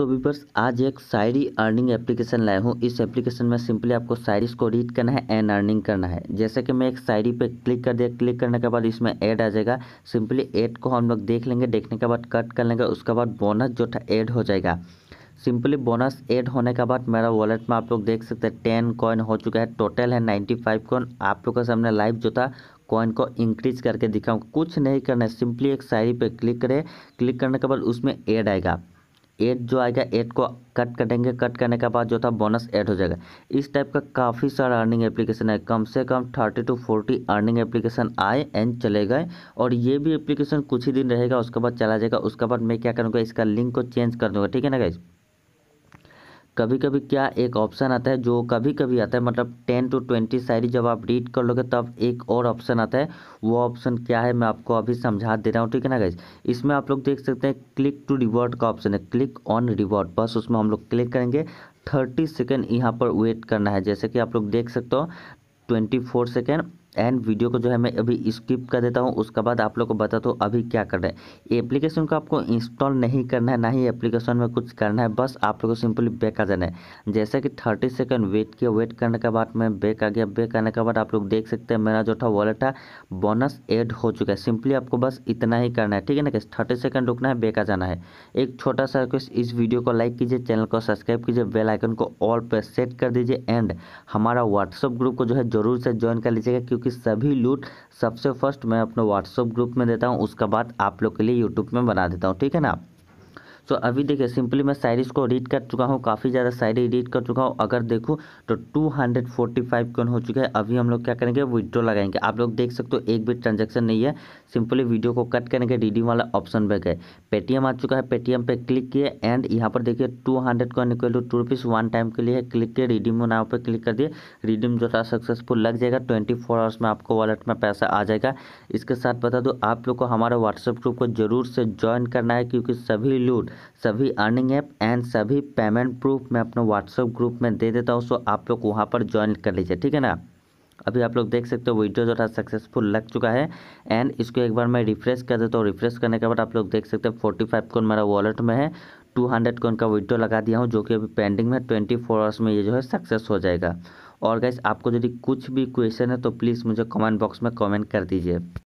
सो वीपर्स आज एक Sairi earning application लाया हूँ इस एप्लीकेशन में सिंपली आपको सायरीज को रीड करना है एंड अर्निंग करना है जैसे कि मैं एक सायरी पे क्लिक कर दिया क्लिक करने के बाद इसमें ऐड आ जाएगा सिंपली ऐड को हम लोग देख लेंगे देखने के बाद कट कर लेंगे उसके बाद बोनस जो था ऐड हो जाएगा सिंपली बोनस ऐड होने के बाद मेरा वॉलेट में आप लोग देख सकते हैं टेन कॉइन हो चुका है टोटल है नाइन्टी फाइव कॉइन आप लोग का सामने लाइव जो था कॉइन को इंक्रीज करके दिखाऊँ कुछ नहीं करना है सिंपली एक सायरी पे क्लिक करें क्लिक करने के बाद उसमें ऐड आएगा एट जो आएगा एट को कट करेंगे कट करने के बाद जो था बोनस ऐड हो जाएगा इस टाइप का काफ़ी सारा अर्निंग एप्लीकेशन है कम से कम thirty two forty earning application आए एंड चले गए और ये भी एप्लीकेशन कुछ ही दिन रहेगा उसके बाद चला जाएगा उसके बाद मैं क्या करूँगा इसका लिंक को चेंज कर दूँगा ठीक है ना गाइज़ कभी कभी क्या एक ऑप्शन आता है जो कभी कभी आता है मतलब टेन टू ट्वेंटी शायरी जब आप रीड कर लोगे तब एक और ऑप्शन आता है वो ऑप्शन क्या है मैं आपको अभी समझा दे रहा हूँ ठीक है ना गाइज इसमें आप लोग देख सकते हैं क्लिक टू रिवॉर्ड का ऑप्शन है क्लिक ऑन रिवॉर्ड बस उसमें हम लोग क्लिक करेंगे थर्टी सेकेंड यहाँ पर वेट करना है जैसे कि आप लोग देख सकते हो twenty four second and video को जो है मैं अभी स्किप कर देता हूँ उसके बाद आप लोग को बता दो अभी क्या करना है एप्लीकेशन को आपको इंस्टॉल नहीं करना है ना ही एप्लीकेशन में कुछ करना है बस आप लोग को सिंपली बैक आ जाना है जैसे कि थर्टी सेकेंड वेट किया वेट करने के बाद मैं बैक आ गया बैक आने के बाद आप लोग देख सकते हैं मेरा जो था वॉलेट था बोनस एड हो चुका है सिंपली आपको बस इतना ही करना है ठीक है ना कि थर्टी सेकेंड रुकना है बैक आ जाना है एक छोटा सा रिक्वेस्ट इस वीडियो को लाइक कीजिए चैनल को सब्सक्राइब कीजिए बेल आइकन को ऑल पर सेट कर दीजिए एंड हमारा व्हाट्सअप ग्रुप को जो है जरूर से ज्वाइन कर लीजिएगा क्योंकि क्योंकि सभी लूट सबसे फर्स्ट मैं अपने व्हाट्सअप ग्रुप में देता हूँ उसके बाद आप लोग के लिए यूट्यूब में बना देता हूँ ठीक है ना आप तो अभी देखिए सिंपली मैं शायरीज को रीड कर चुका हूँ काफ़ी ज़्यादा शायरी रीड कर चुका हूँ अगर देखूँ तो टू हंड्रेड फोर्टी फाइव कौन हो चुका है अभी हम लोग क्या करेंगे विड्रो लगाएंगे आप लोग देख सकते हो एक भी ट्रांजेक्शन नहीं है सिंपली वीडियो को कट करेंगे रीडिंग वाला ऑप्शन पर गए पेटीएम आ चुका है पेटीएम पर क्लिक किए एंड यहाँ पर देखिए two hundred coin equal to two rupees one time के लिए क्लिक किए रिडीम नाव पर क्लिक कर दिए रिडीम जो था सक्सेसफुल लग जाएगा ट्वेंटी फोर आवर्स में आपको वॉलेट में पैसा आ जाएगा इसके साथ बता दो आप लोग को हमारे व्हाट्सएप ग्रुप को जरूर से ज्वाइन करना है क्योंकि सभी लूट सभी अर्निंग ऐप एंड सभी पेमेंट प्रूफ मैं अपने व्हाट्सअप ग्रुप में दे देता हूँ सो आप लोग वहाँ पर ज्वाइन कर लीजिए ठीक है ना अभी आप लोग देख सकते हो वीडियो जो था सक्सेसफुल लग चुका है एंड इसको एक बार मैं रिफ्रेश कर देता हूँ रिफ्रेश करने के बाद आप लोग देख सकते हो फोर्टी फाइव कौन मेरा वॉलेट में है टू हंड्रेड कौन का वीडियो लगा दिया हूँ जो कि अभी पेंडिंग में ट्वेंटी फोर आवर्स में ये जो है सक्सेस हो जाएगा और गैस आपको यदि कुछ भी क्वेश्चन है तो प्लीज़ मुझे कमेंट बॉक्स में कमेंट कर दीजिए